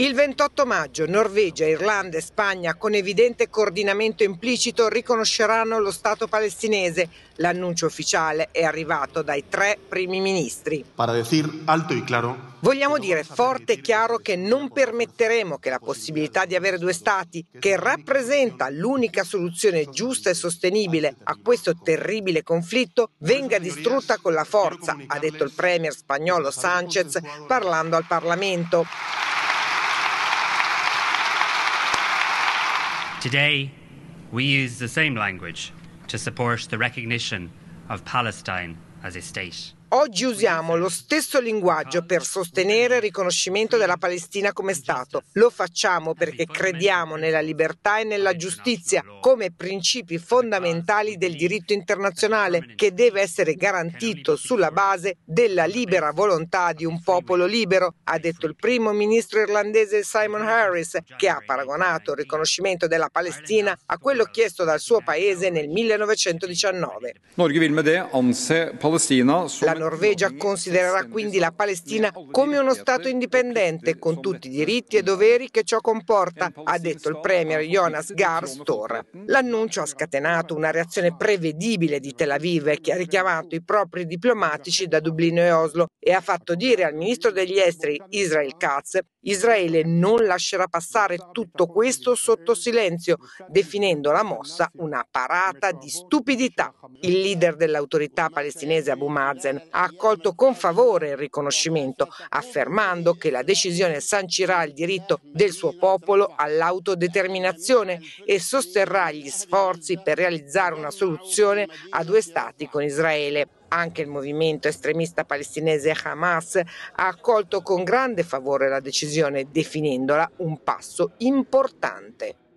Il 28 maggio Norvegia, Irlanda e Spagna, con evidente coordinamento implicito, riconosceranno lo Stato palestinese. L'annuncio ufficiale è arrivato dai tre primi ministri. Vogliamo dire forte e chiaro che non permetteremo che la possibilità di avere due Stati, che rappresenta l'unica soluzione giusta e sostenibile a questo terribile conflitto, venga distrutta con la forza, ha detto il premier spagnolo Sanchez parlando al Parlamento. Today, we use the same language to support the recognition of Palestine as a state. Oggi usiamo lo stesso linguaggio per sostenere il riconoscimento della Palestina come Stato. Lo facciamo perché crediamo nella libertà e nella giustizia come principi fondamentali del diritto internazionale che deve essere garantito sulla base della libera volontà di un popolo libero, ha detto il primo ministro irlandese Simon Harris, che ha paragonato il riconoscimento della Palestina a quello chiesto dal suo paese nel 1919. La Norvegia considererà quindi la Palestina come uno Stato indipendente con tutti i diritti e doveri che ciò comporta, ha detto il premier Jonas Gahr Stor. L'annuncio ha scatenato una reazione prevedibile di Tel Aviv che ha richiamato i propri diplomatici da Dublino e Oslo e ha fatto dire al ministro degli esteri Israel Katz Israele non lascerà passare tutto questo sotto silenzio, definendo la mossa una parata di stupidità. Il leader dell'autorità palestinese Abu Mazen ha accolto con favore il riconoscimento, affermando che la decisione sancirà il diritto del suo popolo all'autodeterminazione e sosterrà gli sforzi per realizzare una soluzione a due stati con Israele. Anche il movimento estremista palestinese Hamas ha accolto con grande favore la decisione, definendola un passo importante.